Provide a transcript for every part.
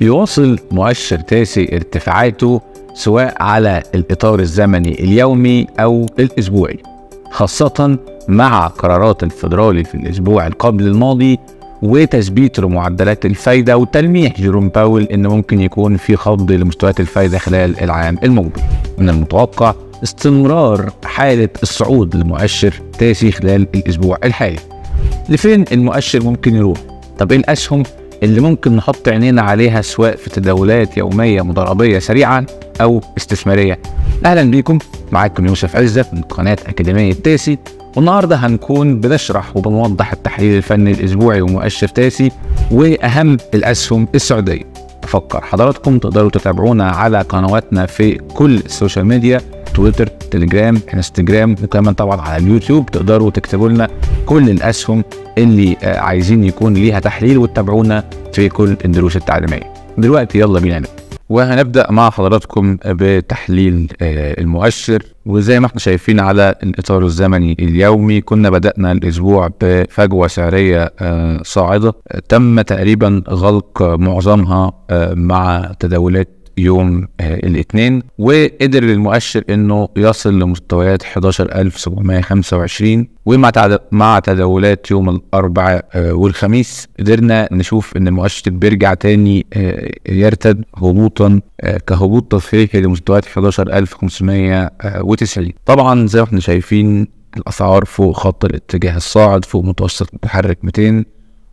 يواصل مؤشر تاسي ارتفاعاته سواء على الإطار الزمني اليومي أو الأسبوعي خاصة مع قرارات الفيدرالي في الأسبوع القبل الماضي وتثبيت لمعدلات الفايدة وتلميح جيروم باول إن ممكن يكون في خفض لمستويات الفايدة خلال العام المقبل من المتوقع استمرار حالة الصعود لمؤشر تاسي خلال الأسبوع الحالي لفين المؤشر ممكن يروح؟ طب إيه الأسهم اللي ممكن نحط عينينا عليها سواء في تداولات يومية مضاربية سريعة أو استثمارية. أهلا بيكم معاكم يوسف عزت من قناة أكاديمية تاسي والنهارده هنكون بنشرح وبنوضح التحليل الفني الأسبوعي ومؤشر تاسي وأهم الأسهم السعودية. تفكر حضراتكم تقدروا تتابعونا على قنواتنا في كل السوشيال ميديا تويتر تليجرام انستجرام وكمان طبعا على اليوتيوب تقدروا تكتبوا لنا كل الاسهم اللي آه، عايزين يكون ليها تحليل وتتابعونا في كل الدروس التعليميه دلوقتي يلا بينا نبدا وهنبدا مع حضراتكم بتحليل آه، المؤشر وزي ما احنا شايفين على الاطار الزمني اليومي كنا بدانا الاسبوع بفجوه سعريه آه، صاعده تم تقريبا غلق معظمها آه، مع تداولات يوم آه، الاثنين وقدر المؤشر انه يصل لمستويات 11725 ومع مع تداولات يوم الاربعاء آه، والخميس قدرنا نشوف ان المؤشر بيرجع تاني آه، يرتد هبوطا كهبوط تصحيحي لمستويات 11590 طبعا زي ما احنا شايفين الاسعار فوق خط الاتجاه الصاعد فوق متوسط متحرك 200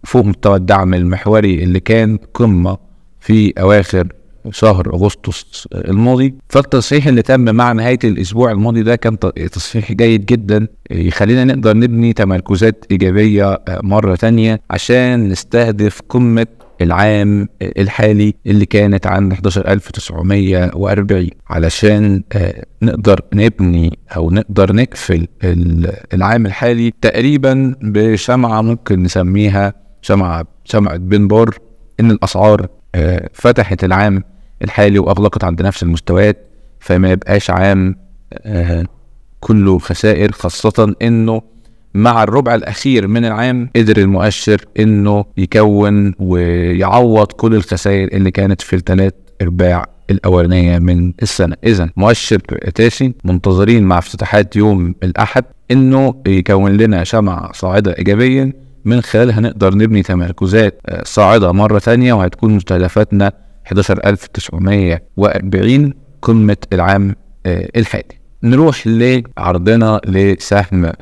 فوق مستوى الدعم المحوري اللي كان قمه في اواخر شهر اغسطس الماضي فالتصحيح اللي تم مع نهايه الاسبوع الماضي ده كان تصحيح جيد جدا يخلينا نقدر نبني تمركزات ايجابيه آه، مره تانية عشان نستهدف قمه العام آه، الحالي اللي كانت عند 11940 علشان آه، نقدر نبني او نقدر نقفل العام الحالي تقريبا بشمعه ممكن نسميها شمعه شمعه بنبر ان الاسعار فتحت العام الحالي واغلقت عند نفس المستويات فما يبقاش عام آه، كله خسائر خاصة انه مع الربع الاخير من العام قدر المؤشر انه يكون ويعوض كل الخسائر اللي كانت في الثلاث ارباع الاولانيه من السنه اذا مؤشر اتاسي منتظرين مع افتتاحات يوم الاحد انه يكون لنا شمعه صاعده ايجابيا من خلالها نقدر نبني تمركزات آه، صاعده مره ثانيه وهتكون مستهدفاتنا 11940 قمة العام آه، الحالي نروح لعرضنا لسهم آه،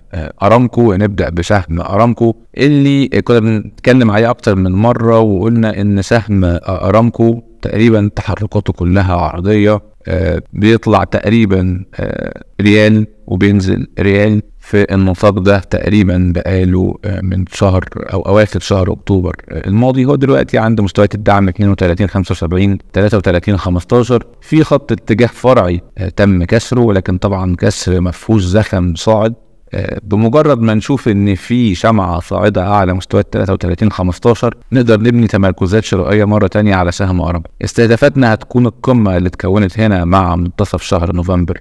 ارامكو نبدا بسهم ارامكو اللي كنا بنتكلم عليه اكتر من مره وقلنا ان سهم آه، ارامكو تقريبا تحركاته كلها عرضيه بيطلع تقريبا ريال وبينزل ريال في النطاق ده تقريبا بقاله آه، من شهر او اواخر شهر اكتوبر آه، الماضي هو دلوقتي عند مستويات الدعم 32 75 33 15 في خط اتجاه فرعي آه، تم كسره ولكن طبعا كسر مفهوش زخم صاعد بمجرد ما نشوف ان في شمعة صاعدة اعلى مستويات 33 15 نقدر نبني تمركزات شرائية مرة تانية على سهم اربع استهدافاتنا هتكون القمة اللي اتكونت هنا مع منتصف شهر نوفمبر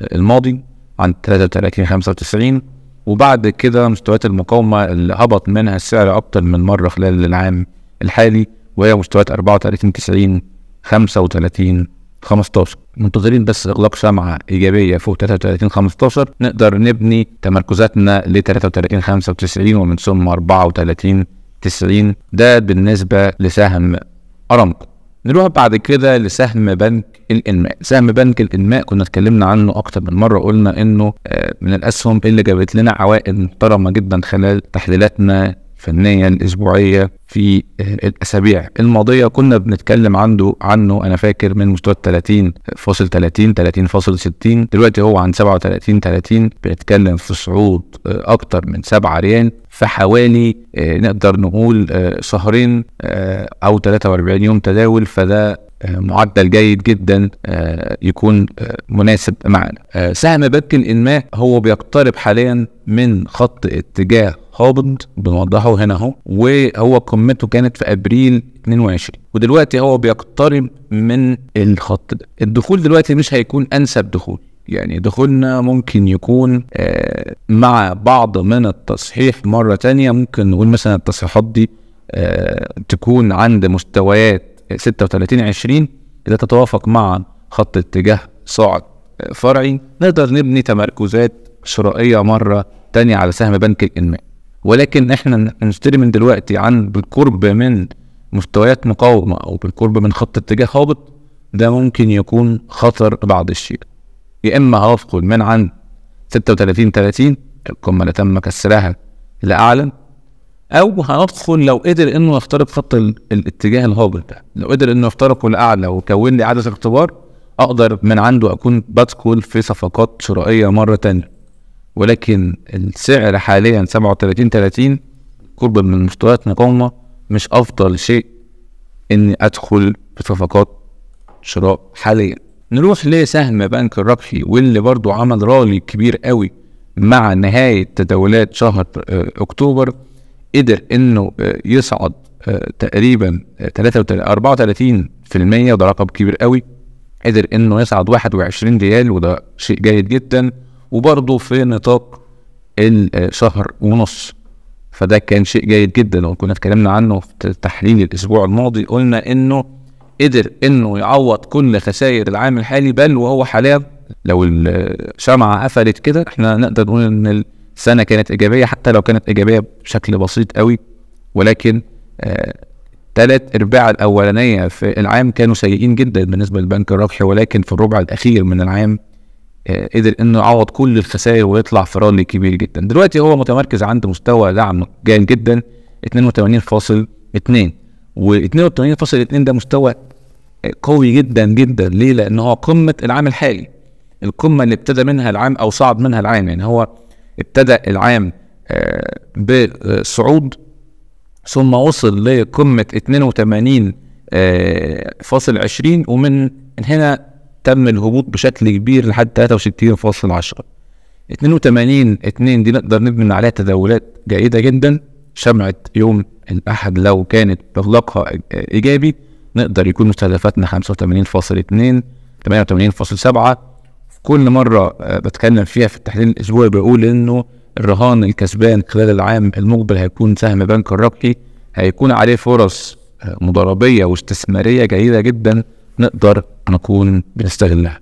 الماضي عند 33 95 وبعد كده مستويات المقاومة اللي هبط منها السعر أكتر من مرة خلال العام الحالي وهي مستويات 34 90 35 15 منتظرين بس إغلاق شمعة إيجابية فوق 33 15 نقدر نبني تمركزاتنا ل 33 95 ومن ثم 34 90 ده بالنسبة لسهم أرامكو نروح بعد كده لسهم بنك الانماء سهم بنك الانماء كنا اتكلمنا عنه اكتر من مره قلنا انه آه، من الاسهم اللي جابت لنا عوائد محترمه جدا خلال تحليلاتنا فنيا اسبوعيا في آه، الاسابيع الماضيه كنا بنتكلم عنده عنه انا فاكر من مستوى 30 فاصل 30 30 فاصل 60 دلوقتي هو عن 37 30 بنتكلم في صعود آه، اكتر من 7 ريال في حوالي آه، نقدر نقول شهرين او 43 يوم تداول فده معدل جيد جدا يكون مناسب معنا سهم بنك الانماء هو بيقترب حاليا من خط اتجاه القابض بنوضحه هنا اهو وهو قمته كانت في ابريل 22 ودلوقتي هو بيقترب من الخط ده الدخول دلوقتي مش هيكون انسب دخول يعني دخولنا ممكن يكون آه، مع بعض من التصحيح مرة تانية ممكن نقول مثلا التصحيحات دي آه، تكون عند مستويات 36 20 إذا تتوافق مع خط اتجاه صاعد فرعي نقدر نبني تمركزات شرائية مرة تانية على سهم بنك الإنماء ولكن احنا نشتري من دلوقتي عن بالقرب من مستويات مقاومة أو بالقرب من خط اتجاه هابط ده ممكن يكون خطر بعض الشيء يا إما هفقد من عند 36 30 القمة اللي تم كسرها لأعلى أو هندخل لو قدر إنه يخترق خط الاتجاه الهابط ده لو قدر إنه يخترقه لأعلى وكون لي عدسة اختبار أقدر من عنده أكون بدخل في صفقات شرائية مرة تانية ولكن السعر حاليا 37 30 قرب من مستويات مقاومة مش أفضل شيء إني أدخل في صفقات شراء حاليا نروح لسهم بنك الربحي واللي برضو عمل رالي كبير قوي مع نهاية تداولات شهر آه، أكتوبر قدر إنه آه، يصعد آه، تقريبا 34 في المية وده رقم كبير قوي قدر إنه يصعد 21 ريال وده شيء جيد جدا وبرضه في نطاق الشهر ونص فده كان شيء جيد جدا وكنا اتكلمنا عنه في تحليل الاسبوع الماضي قلنا انه قدر انه يعوض كل خسائر العام الحالي بل وهو حاليا لو الشمعه قفلت كده احنا نقدر نقول ان السنه كانت ايجابيه حتى لو كانت ايجابيه بشكل بسيط قوي ولكن ثلاث آه ارباع الاولانيه في العام كانوا سيئين جدا بالنسبه للبنك الربحي ولكن في الربع الاخير من العام آه، قدر انه يعوض كل الخسائر ويطلع في رالي كبير جدا دلوقتي هو متمركز عند مستوى دعم جيد جدا 82.2 و82.2 ده مستوى قوي جدا جدا ليه لان هو قمه العام الحالي القمه اللي ابتدى منها العام او صعد منها العام يعني هو ابتدى العام آه، بصعود ثم وصل لقمه 82 آه، فاصل 20 ومن هنا تم الهبوط بشكل كبير لحد 63.10 82 2 دي نقدر نبني عليها تداولات جيدة جدا شمعة يوم الأحد لو كانت إغلاقها إيجابي نقدر يكون مستهدفاتنا 85.2 88.7 في كل مرة آه، بتكلم فيها في التحليل الأسبوعي بقول إنه الرهان الكسبان خلال العام المقبل هيكون سهم بنك الربحي هيكون عليه فرص آه، مضاربية واستثمارية جيدة جدا نقدر هنكون بنستغلها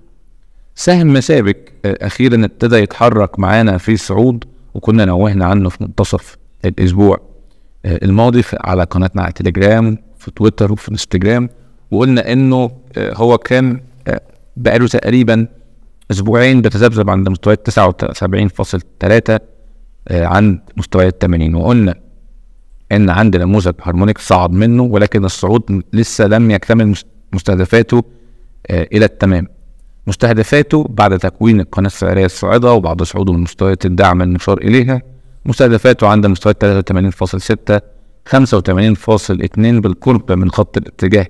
سهم مسابك آه، اخيرا ابتدى يتحرك معانا في صعود وكنا نوهنا عنه في منتصف الاسبوع آه، الماضي على قناتنا على التليجرام في تويتر وفي انستجرام وقلنا انه آه، هو كان بقاله تقريبا اسبوعين بتذبذب عند مستويات 79.3 عند مستويات 80 وقلنا ان عند نموذج هارمونيك صعد منه ولكن الصعود لسه لم يكتمل مستهدفاته آه، إلى التمام مستهدفاته بعد تكوين القناة السعرية الصاعدة وبعد صعوده من مستويات الدعم المشار إليها مستهدفاته عند مستويات 83.6 85.2 بالقرب من خط الاتجاه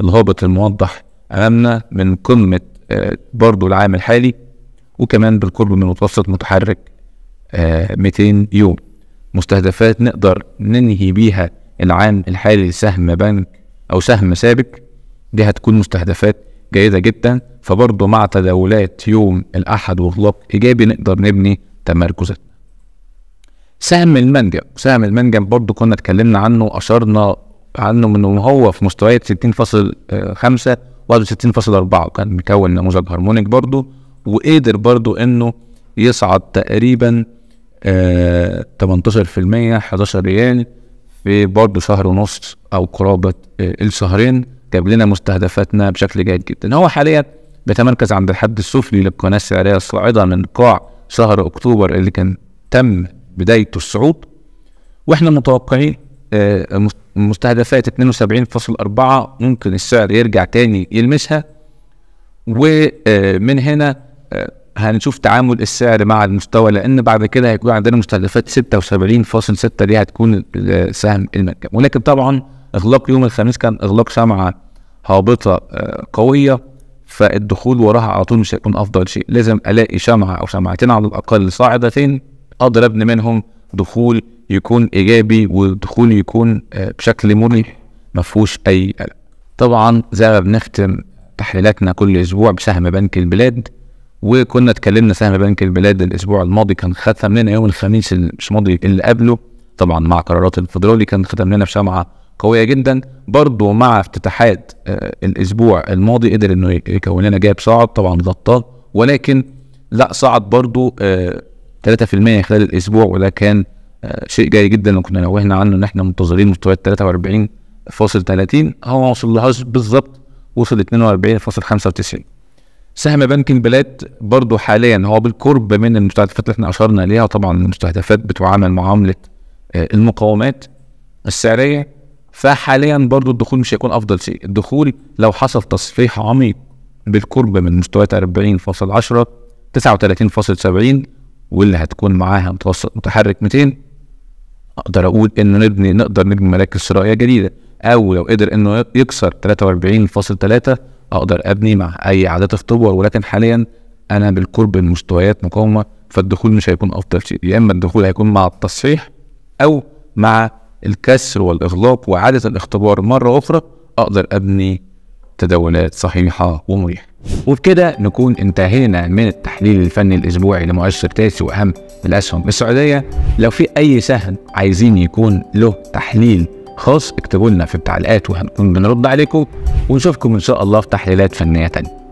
الهابط الموضح أمامنا من قمة آه، برضو العام الحالي وكمان بالقرب من متوسط متحرك 200 آه، يوم مستهدفات نقدر ننهي بيها العام الحالي لسهم بنك أو سهم سابق دي هتكون مستهدفات جيدة جدا فبرضه مع تداولات يوم الأحد وإطلاق إيجابي نقدر نبني تمركزاتنا. سهم المنجم سهم المنجم برضه كنا اتكلمنا عنه أشرنا عنه من هو في مستويات 60.5 و 61.4 وكان مكون نموذج هارمونيك برضه وقدر برضه إنه يصعد تقريبا آه 18% 11 ريال في برضه شهر ونص أو قرابة آه الشهرين جاب لنا مستهدفاتنا بشكل جيد جدا هو حاليا بيتمركز عند الحد السفلي للقناه السعريه الصاعده من قاع شهر اكتوبر اللي كان تم بدايته الصعود واحنا متوقعين آه، مستهدفات 72.4 ممكن السعر يرجع تاني يلمسها ومن آه، هنا آه، هنشوف تعامل السعر مع المستوى لان بعد كده هيكون عندنا مستهدفات 76.6 دي هتكون السهم المركب ولكن طبعا اغلاق يوم الخميس كان اغلاق سمعه هابطه آه، قويه فالدخول وراها على طول مش هيكون افضل شيء لازم الاقي شمعه او شمعتين على الاقل صاعدتين اقدر ابني منهم دخول يكون ايجابي ودخول يكون آه، بشكل مريح ما فيهوش اي قلق طبعا زي ما بنختم تحليلاتنا كل اسبوع بسهم بنك البلاد وكنا اتكلمنا سهم بنك البلاد الاسبوع الماضي كان ختم لنا يوم الخميس مش ماضي اللي قبله طبعا مع قرارات الفدرالي كان ختم لنا بشمعه قويه جدا برضه مع افتتاحات آه، الاسبوع الماضي قدر انه يكون لنا جاب صعد طبعا غطاه ولكن لا صعد برضه آه، 3% خلال الاسبوع وده كان آه، شيء جيد جدا وكنا نوهنا عنه ان احنا منتظرين مستويات 43.30 هو ما وصلهاش بالظبط وصل 42.95 سهم بنك البلاد برضه حاليا هو بالقرب من المستهدفات اللي احنا اشرنا ليها وطبعا المستهدفات بتعامل معامله المقاومات السعريه فحاليا برضو الدخول مش هيكون افضل شيء الدخول لو حصل تصحيح عميق بالقرب من مستويات 40.10 39.70 واللي هتكون معاها متوسط متحرك 200 اقدر اقول انه نبني نقدر نبني مراكز شرائيه جديده او لو قدر انه يكسر 43.3 اقدر ابني مع اي عادات اختبار ولكن حاليا انا بالقرب من مستويات مقاومه فالدخول مش هيكون افضل شيء يا اما الدخول هيكون مع التصحيح او مع الكسر والإغلاق وإعادة الاختبار مرة أخرى أقدر أبني تداولات صحيحة ومريحة وبكده نكون انتهينا من التحليل الفني الأسبوعي لمؤشر تاسي وأهم الأسهم السعودية لو في أي سهم عايزين يكون له تحليل خاص اكتبوا لنا في التعليقات وهنكون بنرد عليكم ونشوفكم إن شاء الله في تحليلات فنية تانية